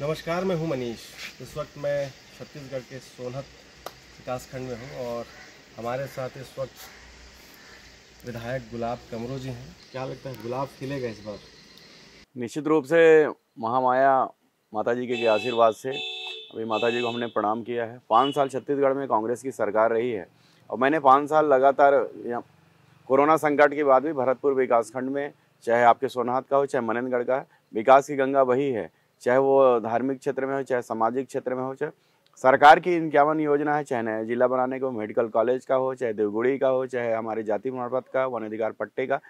नमस्कार मैं हूं मनीष इस वक्त मैं छत्तीसगढ़ के सोनहत विकासखंड में हूं और हमारे साथ इस वक्त विधायक गुलाब कमरो जी हैं क्या लगता है गुलाब खिलेगा इस बार निश्चित रूप से महामाया माता जी के आशीर्वाद से अभी माता जी को हमने प्रणाम किया है पाँच साल छत्तीसगढ़ में कांग्रेस की सरकार रही है और मैंने पाँच साल लगातार कोरोना संकट के बाद भी भरतपुर विकासखंड में चाहे आपके सोनहत का हो चाहे मननगढ़ का विकास की गंगा वही है चाहे वो धार्मिक क्षेत्र में हो चाहे सामाजिक क्षेत्र में हो चाहे सरकार की इक्यावन योजना है चाहे नया जिला बनाने को मेडिकल कॉलेज का हो चाहे देवगुड़ी का हो चाहे हमारे जाति प्रमाण का वन अधिकार पट्टे का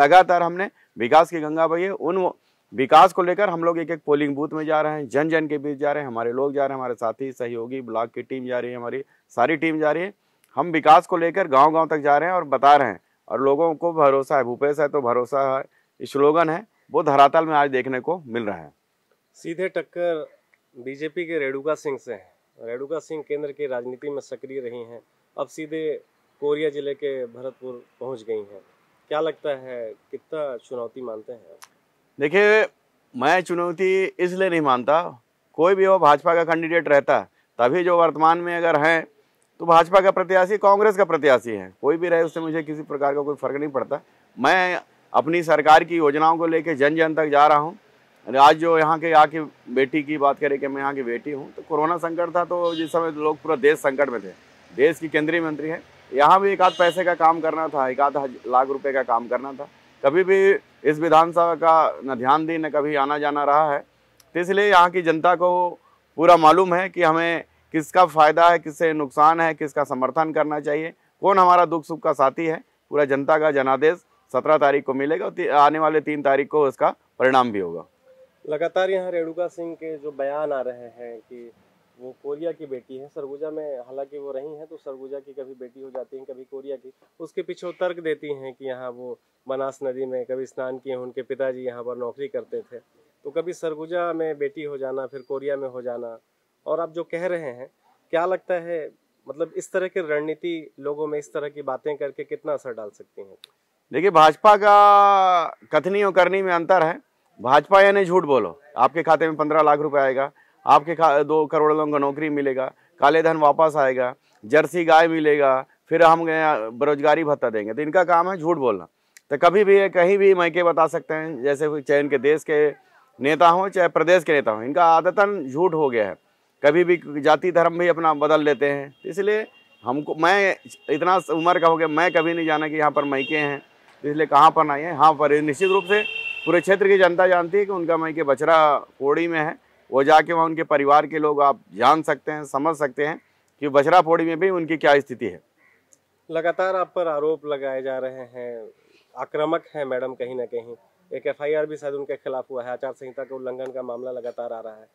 लगातार हमने विकास की गंगा बही है उन विकास को लेकर हम लोग एक एक पोलिंग बूथ में जा रहे हैं जन जन के बीच जा रहे हैं हमारे लोग जा रहे हैं हमारे साथी सहयोगी ब्लॉक की टीम जा रही है हमारी सारी टीम जा रही है हम विकास को लेकर गाँव गाँव तक जा रहे हैं और बता रहे हैं और लोगों को भरोसा है भूपेश है तो भरोसा है स्लोगन है वो धरातल में आज देखने को मिल रहा है सीधे टक्कर बीजेपी के रेणुका सिंह से हैं रेणुका सिंह केंद्र की के राजनीति में सक्रिय रही हैं अब सीधे कोरिया जिले के भरतपुर पहुंच गई हैं क्या लगता है कितना चुनौती मानते हैं देखिए मैं चुनौती इसलिए नहीं मानता कोई भी वो भाजपा का कैंडिडेट रहता तभी जो वर्तमान में अगर हैं तो भाजपा का प्रत्याशी कांग्रेस का प्रत्याशी है कोई भी रहे उससे मुझे किसी प्रकार का कोई फर्क नहीं पड़ता मैं अपनी सरकार की योजनाओं को लेकर जन जन तक जा रहा हूँ आज जो यहाँ के यहाँ की बेटी की बात करें कि मैं यहाँ की बेटी हूँ तो कोरोना संकट था तो जिस समय लोग पूरा देश संकट में थे देश की केंद्रीय मंत्री है यहाँ भी एक आध पैसे का काम करना था एक आध लाख रुपए का काम करना था कभी भी इस विधानसभा का न ध्यान दी न कभी आना जाना रहा है तो इसलिए यहाँ की जनता को पूरा मालूम है कि हमें किसका फ़ायदा है किससे नुकसान है किसका समर्थन करना चाहिए कौन हमारा दुख सुख का साथी है पूरा जनता का जनादेश सत्रह तारीख को मिलेगा आने वाले तीन तारीख को इसका परिणाम भी होगा लगातार यहाँ रेणुका सिंह के जो बयान आ रहे हैं कि वो कोरिया की बेटी है सरगुजा में हालांकि वो रही हैं तो सरगुजा की कभी बेटी हो जाती हैं कभी कोरिया की उसके पीछे तर्क देती हैं कि यहाँ वो बनास नदी में कभी स्नान किए उनके पिताजी यहाँ पर नौकरी करते थे तो कभी सरगुजा में बेटी हो जाना फिर कोरिया में हो जाना और आप जो कह रहे हैं क्या लगता है मतलब इस तरह की रणनीति लोगों में इस तरह की बातें करके कितना असर डाल सकती हैं देखिए भाजपा का कथनी और करनी में अंतर है भाजपा या नहीं झूठ बोलो आपके खाते में पंद्रह लाख रुपए आएगा आपके दो करोड़ लोगों को नौकरी मिलेगा काले धन वापस आएगा जर्सी गाय मिलेगा फिर हम बेरोजगारी भत्ता देंगे तो इनका काम है झूठ बोलना तो कभी भी कहीं भी मैके बता सकते हैं जैसे चाहे इनके देश के नेता हों चाहे प्रदेश के नेता हों इनका आदतन झूठ हो गया है कभी भी जाति धर्म भी अपना बदल लेते हैं तो इसलिए हमको मैं इतना उम्र का हो गया मैं कभी नहीं जाना कि यहाँ पर मैके हैं तो इसलिए कहाँ पर ना आए हाँ पर निश्चित रूप से पूरे क्षेत्र की जनता जानती है कि उनका मई के बचरा फोड़ी में है वो जाके वहाँ उनके परिवार के लोग आप जान सकते हैं समझ सकते हैं कि बचरा फोड़ी में भी उनकी क्या स्थिति है लगातार आप पर आरोप लगाए जा रहे हैं आक्रामक है मैडम कहीं ना कहीं एक एफ भी शायद उनके खिलाफ हुआ है आचार संहिता के उल्लंघन का मामला लगातार आ रहा है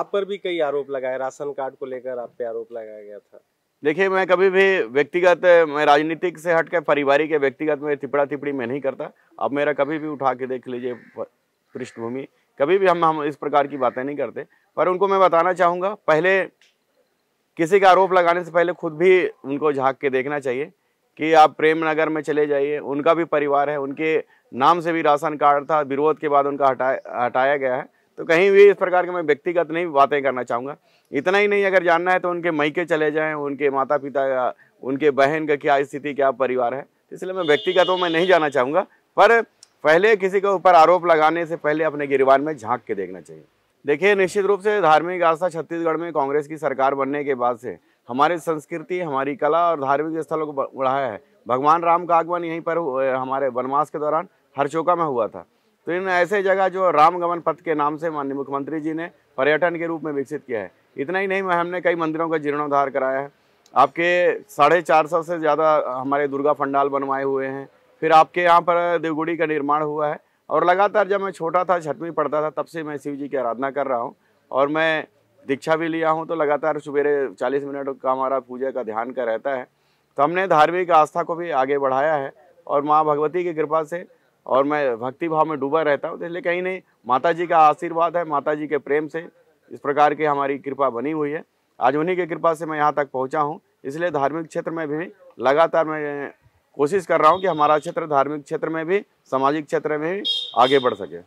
आप पर भी कई आरोप लगाए राशन कार्ड को लेकर आप पे आरोप लगाया गया था देखिए मैं कभी भी व्यक्तिगत मैं राजनीतिक से हटकर पारिवारिक के व्यक्तिगत में तिपड़ा तिपड़ी मैं नहीं करता आप मेरा कभी भी उठा के देख लीजिए पृष्ठभूमि कभी भी हम हम इस प्रकार की बातें नहीं करते पर उनको मैं बताना चाहूँगा पहले किसी का आरोप लगाने से पहले खुद भी उनको झाँक के देखना चाहिए कि आप प्रेम नगर में चले जाइए उनका भी परिवार है उनके नाम से भी राशन कार्ड था विरोध के बाद उनका हटाया हटाया गया है तो कहीं भी इस प्रकार के मैं व्यक्तिगत नहीं बातें करना चाहूँगा इतना ही नहीं अगर जानना है तो उनके मई के चले जाएँ उनके माता पिता का उनके बहन का क्या स्थिति क्या परिवार है इसलिए मैं व्यक्तिगत में नहीं जाना चाहूँगा पर पहले किसी के ऊपर आरोप लगाने से पहले अपने गिरवान में झांक के देखना चाहिए देखिए निश्चित रूप से धार्मिक आस्था छत्तीसगढ़ में कांग्रेस की सरकार बनने के बाद से हमारी संस्कृति हमारी कला और धार्मिक स्थलों को बढ़ाया है भगवान राम का आगमन यहीं पर हमारे वनवास के दौरान हरचौका में हुआ था तो इन ऐसे जगह जो रामगमन पथ के नाम से माननीय मुख्यमंत्री जी ने पर्यटन के रूप में विकसित किया है इतना ही नहीं हमने कई मंदिरों का जीर्णोद्धार कराया है आपके साढ़े चार सौ से ज़्यादा हमारे दुर्गा पंडाल बनवाए हुए हैं फिर आपके यहाँ पर देवगुड़ी का निर्माण हुआ है और लगातार जब मैं छोटा था छठवीं पढ़ता था तब से मैं शिव जी की आराधना कर रहा हूँ और मैं दीक्षा भी लिया हूँ तो लगातार सवेरे चालीस मिनट का हमारा पूजा का ध्यान का रहता है तो हमने धार्मिक आस्था को भी आगे बढ़ाया है और माँ भगवती की कृपा से और मैं भक्ति भाव में डूबा रहता हूँ इसलिए कहीं नहीं माता जी का आशीर्वाद है माता जी के प्रेम से इस प्रकार की हमारी कृपा बनी हुई है आज उन्हीं की कृपा से मैं यहाँ तक पहुँचा हूँ इसलिए धार्मिक क्षेत्र में भी लगातार मैं कोशिश कर रहा हूँ कि हमारा क्षेत्र धार्मिक क्षेत्र में भी सामाजिक क्षेत्र में भी आगे बढ़ सके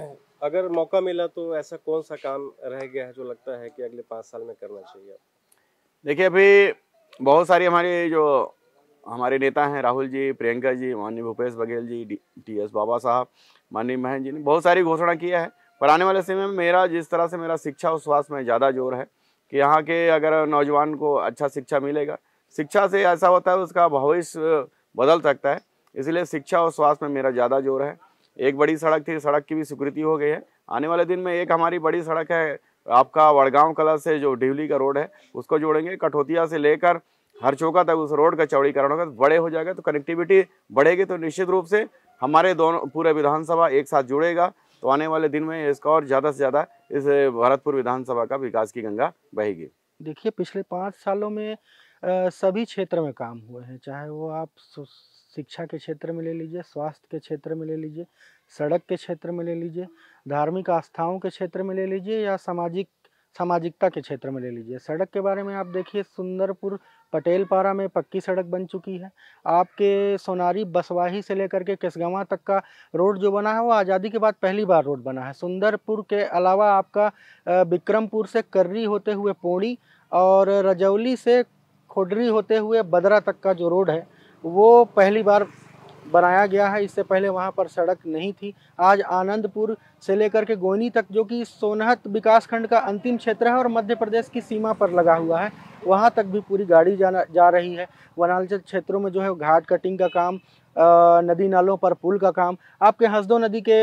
अगर मौका मिला तो ऐसा कौन सा काम रह गया है जो लगता है कि अगले पाँच साल में करना चाहिए देखिए अभी बहुत सारी हमारी जो हमारे नेता हैं राहुल जी प्रियंका जी माननीय भूपेश बघेल जी टी एस बाबा साहब माननीय महन जी ने बहुत सारी घोषणा किया है पर आने वाले समय में मेरा जिस तरह से मेरा शिक्षा और स्वास्थ्य में ज़्यादा जोर है कि यहाँ के अगर नौजवान को अच्छा शिक्षा मिलेगा शिक्षा से ऐसा होता है उसका भविष्य बदल सकता है इसलिए शिक्षा और स्वास्थ्य में मेरा ज़्यादा जोर है एक बड़ी सड़क थी सड़क की भी स्वीकृति हो गई है आने वाले दिन में एक हमारी बड़ी सड़क है आपका वड़गांव कला से जो डिवली का रोड है उसको जोड़ेंगे कठोतिया से लेकर हर चौका तक उस रोड का चौड़ीकरण होगा तो बड़े हो जाएगा तो कनेक्टिविटी बढ़ेगी तो निश्चित रूप से हमारे दोनों पूरे विधानसभा एक साथ जुड़ेगा तो आने वाले दिन में इसका और ज़्यादा से ज़्यादा इस भरतपुर विधानसभा का विकास की गंगा बहेगी देखिए पिछले पाँच सालों में सभी क्षेत्र में काम हुए हैं चाहे वो आप शिक्षा के क्षेत्र में ले लीजिए स्वास्थ्य के क्षेत्र में ले लीजिए सड़क के क्षेत्र में ले लीजिए धार्मिक आस्थाओं के क्षेत्र में ले लीजिए या सामाजिक सामाजिकता के क्षेत्र में ले लीजिए सड़क के बारे में आप देखिए सुंदरपुर पटेल पारा में पक्की सड़क बन चुकी है आपके सोनारी बसवाही से लेकर के केसगवा तक का रोड जो बना है वो आज़ादी के बाद पहली बार रोड बना है सुंदरपुर के अलावा आपका बिक्रमपुर से कर्री होते हुए पौड़ी और रजौली से खोडरी होते हुए बदरा तक का जो रोड है वो पहली बार बनाया गया है इससे पहले वहाँ पर सड़क नहीं थी आज आनंदपुर से लेकर के गोनी तक जो कि सोनहत विकासखंड का अंतिम क्षेत्र है और मध्य प्रदेश की सीमा पर लगा हुआ है वहाँ तक भी पूरी गाड़ी जाना जा रही है वनांचल क्षेत्रों में जो है घाट कटिंग का काम नदी नालों पर पुल का काम आपके हसदो नदी के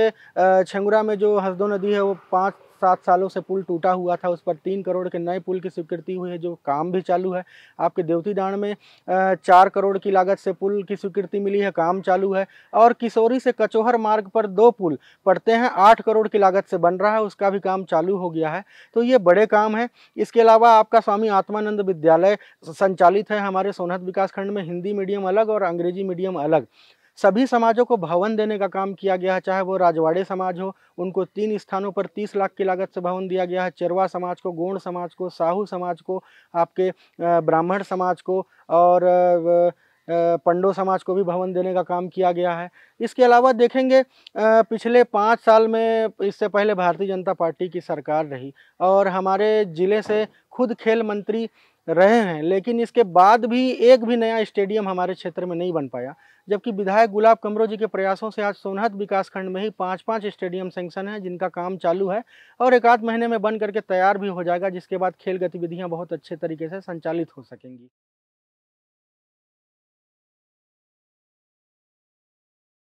छंगुरा में जो हसदो नदी है वो पाँच सात सालों से पुल टूटा हुआ था उस पर तीन करोड़ के नए पुल की स्वीकृति हुई है जो काम भी चालू है आपके देवतीदान में चार करोड़ की लागत से पुल की स्वीकृति मिली है काम चालू है और किशोरी से कचोहर मार्ग पर दो पुल पड़ते हैं आठ करोड़ की लागत से बन रहा है उसका भी काम चालू हो गया है तो ये बड़े काम है इसके अलावा आपका स्वामी आत्मानंद विद्यालय संचालित है हमारे सोनहत विकासखंड में हिंदी मीडियम अलग और अंग्रेजी मीडियम अलग सभी समाजों को भवन देने का काम किया गया है चाहे वो राजवाड़े समाज हो उनको तीन स्थानों पर तीस लाख की लागत से भवन दिया गया है चरवा समाज को गोंड समाज को साहू समाज को आपके ब्राह्मण समाज को और पंडो समाज को भी भवन देने का काम किया गया है इसके अलावा देखेंगे पिछले पाँच साल में इससे पहले भारतीय जनता पार्टी की सरकार रही और हमारे ज़िले से खुद खेल मंत्री रहे हैं लेकिन इसके बाद भी एक भी नया स्टेडियम हमारे क्षेत्र में नहीं बन पाया जबकि विधायक गुलाब कमरो जी के प्रयासों से आज सोनहत विकास खंड में ही पाँच पाँच स्टेडियम सेंक्शन है जिनका काम चालू है और एक आध महीने में बन करके तैयार भी हो जाएगा जिसके बाद खेल गतिविधियाँ बहुत अच्छे तरीके से संचालित हो सकेंगी